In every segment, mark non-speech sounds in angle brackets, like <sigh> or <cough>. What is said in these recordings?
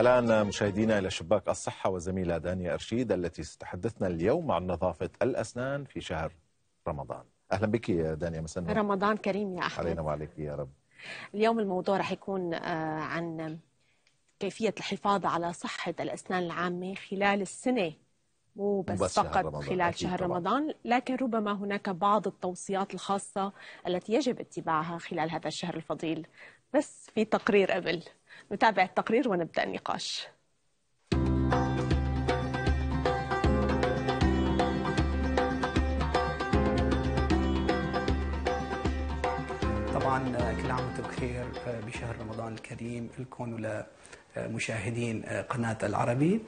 الآن مشاهدينا إلى شباك الصحة والزميلة دانيا أرشيد التي ستحدثنا اليوم عن نظافة الأسنان في شهر رمضان أهلا بك يا دانيا مسنة رمضان كريم يا أحمد علينا وعليك يا رب اليوم الموضوع رح يكون آه، عن كيفية الحفاظ على صحة الأسنان العامة خلال السنة مو بس, بس فقط شهر خلال شهر طبعا. رمضان لكن ربما هناك بعض التوصيات الخاصة التي يجب اتباعها خلال هذا الشهر الفضيل بس في تقرير قبل نتابع التقرير ونبدأ النقاش طبعا آه، كل عام وانتم بخير آه، بشهر رمضان الكريم لكم ولمشاهدين آه، قناة العربي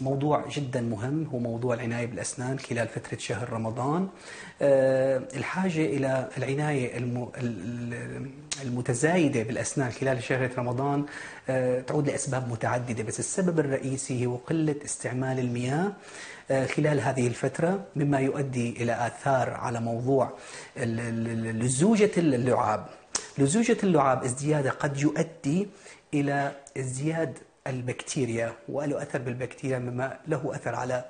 موضوع جدا مهم هو موضوع العناية بالأسنان خلال فترة شهر رمضان آه، الحاجة إلى العناية المتزايدة بالأسنان خلال شهر رمضان آه، تعود لأسباب متعددة بس السبب الرئيسي هو قلة استعمال المياه آه، خلال هذه الفترة مما يؤدي إلى آثار على موضوع لزوجة اللعاب لزوجة اللعاب ازديادها قد يؤدي إلى ازدياد البكتيريا وله أثر بالبكتيريا مما له أثر على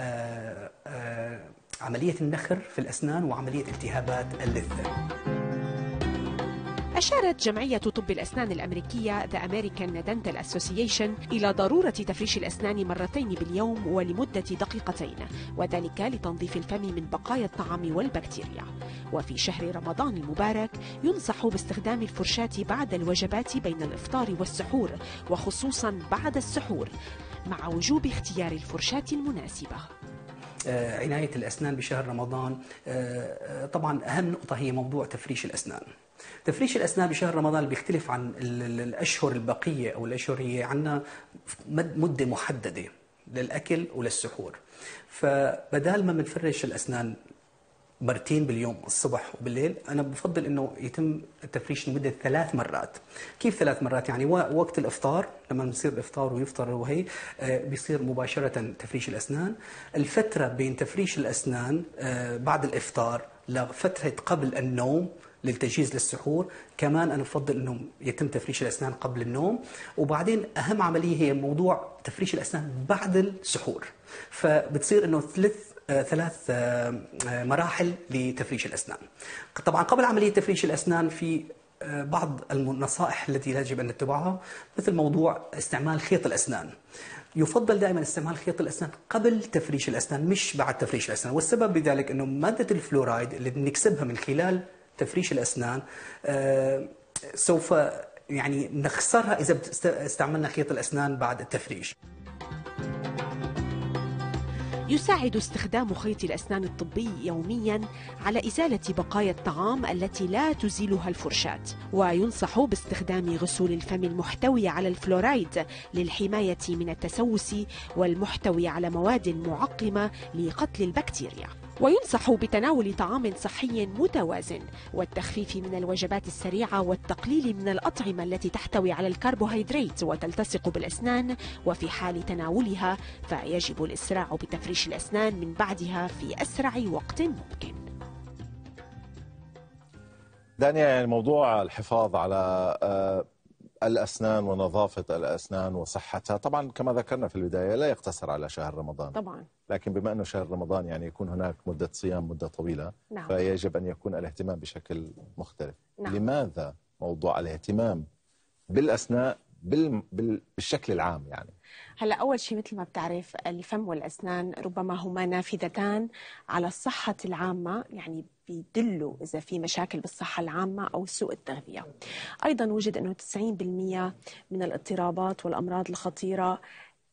آه، آه، عملية النخر في الأسنان وعملية التهابات اللثة أشارت جمعية طب الأسنان الأمريكية The American Dental Association إلى ضرورة تفريش الأسنان مرتين باليوم ولمدة دقيقتين وذلك لتنظيف الفم من بقايا الطعام والبكتيريا وفي شهر رمضان المبارك ينصح باستخدام الفرشاة بعد الوجبات بين الإفطار والسحور وخصوصا بعد السحور مع وجوب اختيار الفرشاة المناسبة آه، عناية الأسنان بشهر رمضان آه، آه، طبعا أهم نقطة هي موضوع تفريش الأسنان تفريش الأسنان بشهر رمضان بيختلف عن الأشهر البقية أو الأشهر هي عندنا مدة محددة للأكل وللسحور فبدال ما بنفرش الأسنان مرتين باليوم الصبح وبالليل انا بفضل انه يتم التفريش لمده ثلاث مرات كيف ثلاث مرات يعني وقت الافطار لما بنصير الافطار ويفطر وهي آه، بيصير مباشره تفريش الاسنان الفتره بين تفريش الاسنان آه، بعد الافطار لفتره قبل النوم للتجهيز للسحور كمان أنا بفضل أنهم يتم تفريش الأسنان قبل النوم وبعدين أهم عملية هي موضوع تفريش الأسنان بعد السحور فبتصير أنه ثلاث آه، ثلاث آه، مراحل لتفريش الأسنان طبعا قبل عملية تفريش الأسنان في آه، بعض النصائح التي يجب أن نتبعها مثل موضوع استعمال خيط الأسنان يفضل دائما استعمال خيط الاسنان قبل تفريش الاسنان مش بعد تفريش الاسنان والسبب بذلك انه ماده الفلورايد اللي بنكسبها من خلال تفريش الأسنان آه، سوف يعني نخسرها إذا استعملنا خيط الأسنان بعد التفريش يساعد استخدام خيط الأسنان الطبي يوميا على إزالة بقايا الطعام التي لا تزيلها الفرشاة وينصح باستخدام غسول الفم المحتوي على الفلورايد للحماية من التسوس والمحتوي على مواد معقمة لقتل البكتيريا وينصح بتناول طعام صحي متوازن والتخفيف من الوجبات السريعة والتقليل من الأطعمة التي تحتوي على الكربوهيدرات وتلتصق بالأسنان وفي حال تناولها فيجب الإسراع بتفريش الأسنان من بعدها في أسرع وقت ممكن دانيا موضوع الحفاظ على آه، الأسنان ونظافة الأسنان وصحتها طبعا كما ذكرنا في البداية لا يقتصر على شهر رمضان طبعا لكن بما أنه شهر رمضان يعني يكون هناك مدة صيام مدة طويلة نعم. فيجب أن يكون الاهتمام بشكل مختلف نعم. لماذا موضوع الاهتمام بالأسنان بالشكل العام يعني هلا اول شيء مثل ما بتعرف الفم والاسنان ربما هما نافذتان على الصحه العامه يعني بيدلوا اذا في مشاكل بالصحه العامه او سوء التغذيه. ايضا وجد انه 90% من الاضطرابات والامراض الخطيره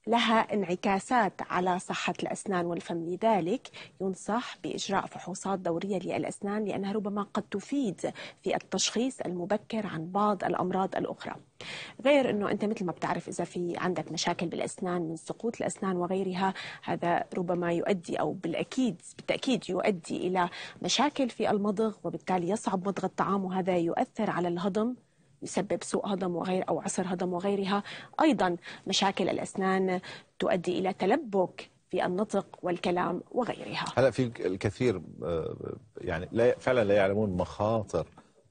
لها انعكاسات على صحة الأسنان والفم لذلك ينصح بإجراء فحوصات دورية للأسنان لأنها ربما قد تفيد في التشخيص المبكر عن بعض الأمراض الأخرى غير انه انت مثل ما بتعرف اذا في عندك مشاكل بالاسنان من سقوط الاسنان وغيرها هذا ربما يؤدي او بالاكيد بالتاكيد يؤدي الى مشاكل في المضغ وبالتالي يصعب مضغ الطعام وهذا يؤثر على الهضم يسبب سوء هضم وغير او عسر هضم وغيرها ايضا مشاكل الاسنان تؤدي الى تلبك في النطق والكلام وغيرها هلا في الكثير آه، يعني لا فعلا لا يعلمون مخاطر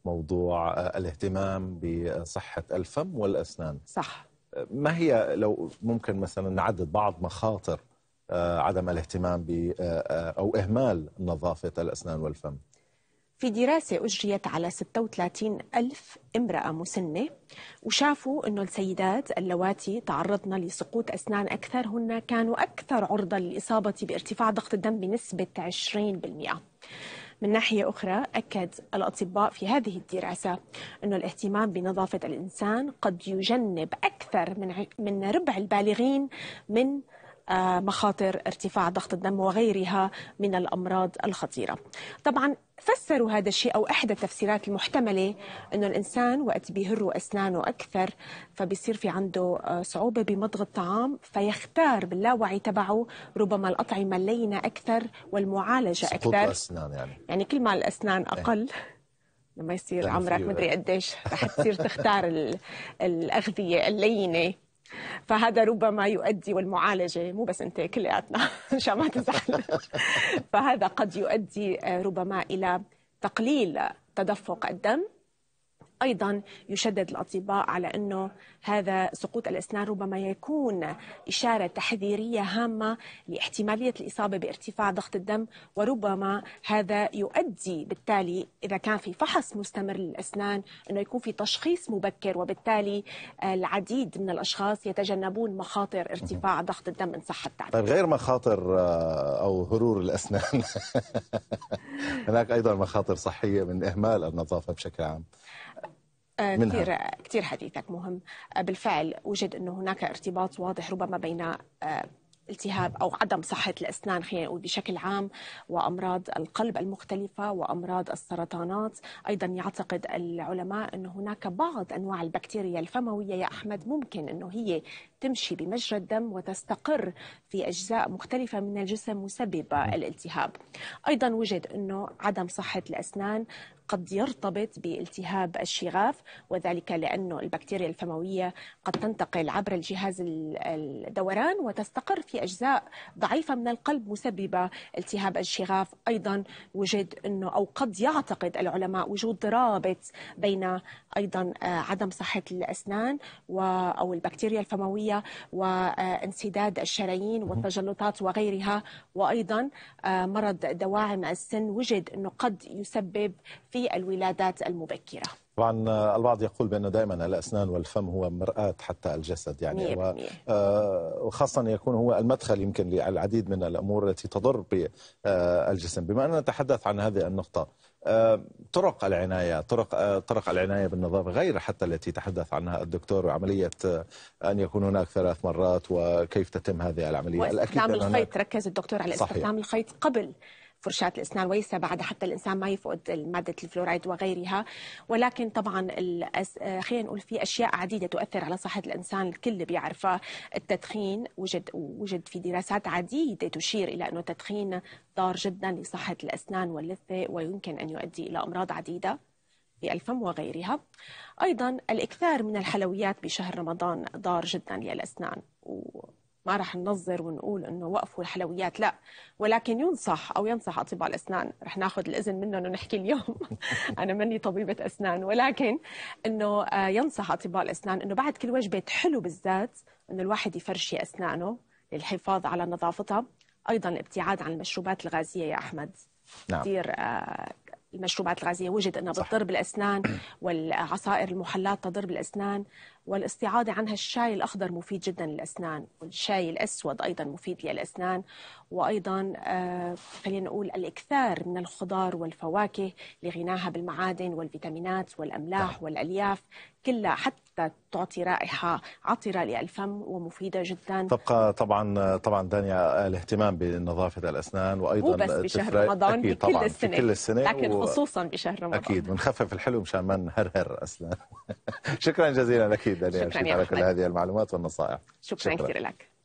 موضوع آه، الاهتمام بصحة الفم والأسنان صح آه، ما هي لو ممكن مثلا نعدد بعض مخاطر آه، عدم الاهتمام ب أو إهمال نظافة الأسنان والفم في دراسة أجريت على 36 ألف امرأة مسنة وشافوا أنه السيدات اللواتي تعرضن لسقوط أسنان أكثر هن كانوا أكثر عرضة للإصابة بارتفاع ضغط الدم بنسبة 20% من ناحية أخرى أكد الأطباء في هذه الدراسة أن الاهتمام بنظافة الإنسان قد يجنب أكثر من ربع البالغين من آه، مخاطر ارتفاع ضغط الدم وغيرها من الأمراض الخطيرة طبعا فسروا هذا الشيء أو إحدى التفسيرات المحتملة أنه الإنسان وقت بيهروا أسنانه أكثر فبيصير في عنده آه، صعوبة بمضغ الطعام فيختار باللاوعي تبعه ربما الأطعمة اللينة أكثر والمعالجة أكثر الأسنان يعني. يعني كل ما الأسنان إيه. أقل لما يصير يعني عمرك مدري قديش رح تصير تختار الأغذية اللينة فهذا ربما يؤدي والمعالجة مو بس أنت كلياتنا مشان <laughs> ما تزعل <laughs> فهذا قد يؤدي آه، ربما إلى تقليل تدفق الدم ايضا يشدد الاطباء على انه هذا سقوط الاسنان ربما يكون اشاره تحذيريه هامه لاحتماليه الاصابه بارتفاع ضغط الدم وربما هذا يؤدي بالتالي اذا كان في فحص مستمر للاسنان انه يكون في تشخيص مبكر وبالتالي آه، العديد من الاشخاص يتجنبون مخاطر ارتفاع ضغط الدم ان صح التعبير. طيب غير مخاطر آه، او هرور الاسنان <laughs> هناك ايضا مخاطر صحيه من اهمال النظافه بشكل عام. آه، منها. كثير كثير حديثك مهم آه، بالفعل وجد انه هناك ارتباط واضح ربما بين آه، التهاب او عدم صحه الاسنان خلينا نقول بشكل عام وامراض القلب المختلفه وامراض السرطانات، ايضا يعتقد العلماء انه هناك بعض انواع البكتيريا الفمويه يا احمد ممكن انه هي تمشي بمجرى الدم وتستقر في اجزاء مختلفه من الجسم مسببه الالتهاب. ايضا وجد انه عدم صحه الاسنان قد يرتبط بالتهاب الشغاف وذلك لأن البكتيريا الفموية قد تنتقل عبر الجهاز الدوران وتستقر في في أجزاء ضعيفة من القلب مسببة التهاب الشغاف أيضا وجد أنه أو قد يعتقد العلماء وجود رابط بين أيضا آه، عدم صحة الأسنان و أو البكتيريا الفموية وانسداد آه، الشرايين والتجلطات وغيرها وأيضا آه، مرض دواعم السن وجد أنه قد يسبب في الولادات المبكرة طبعا آه، البعض يقول بأن دائما الأسنان والفم هو مرآة حتى الجسد يعني آه، وخاصة يكون هو المدخل يمكن للعديد من الأمور التي تضر بالجسم آه، بما أننا نتحدث عن هذه النقطة طرق العناية طرق طرق العناية بالنظافة غير حتى التي تحدث عنها الدكتور وعملية أن يكون هناك ثلاث مرات وكيف تتم هذه العملية واستخدام الخيط ركز الدكتور على استخدام الخيط قبل فرشاة الأسنان بعد حتى الإنسان ما يفقد مادة الفلورايد وغيرها ولكن طبعا آه، خلينا نقول في أشياء عديدة تؤثر على صحة الإنسان الكل بيعرفها التدخين وجد وجد في دراسات عديدة تشير إلى أنه التدخين ضار جدا لصحة الأسنان واللثة ويمكن أن يؤدي إلى أمراض عديدة في الفم وغيرها أيضا الإكثار من الحلويات بشهر رمضان ضار جدا للأسنان و ما رح ننظر ونقول انه وقفوا الحلويات لا ولكن ينصح او ينصح اطباء الاسنان رح ناخذ الاذن منهم ونحكي اليوم <laughs> انا مني طبيبه اسنان ولكن انه آه، ينصح اطباء الاسنان انه بعد كل وجبه حلو بالذات انه الواحد يفرشي اسنانه للحفاظ على نظافتها ايضا الابتعاد عن المشروبات الغازيه يا احمد نعم. كثير آه، المشروبات الغازية وجد أنها بتضر بالأسنان <clears throat> والعصائر المحلات تضر بالأسنان والاستعاضة عنها الشاي الأخضر مفيد جدا للأسنان والشاي الأسود أيضا مفيد للأسنان وأيضا آه، خلينا نقول الإكثار من الخضار والفواكه لغناها بالمعادن والفيتامينات والأملاح والألياف كلها حتى تعطي رائحة عطرة للفم ومفيدة جدا تبقى طبعا طبعا دانيا الاهتمام بنظافة الأسنان وأيضا مو بس بشهر رمضان أكيد طبعا السنة, كل السنة لكن و... خصوصا بشهر رمضان أكيد بنخفف الحلو مشان ما نهرهر أسنان <laughs> شكرا جزيلا لك دانيا شكرا على كل هذه المعلومات والنصائح شكرا, شكرا. كثير لك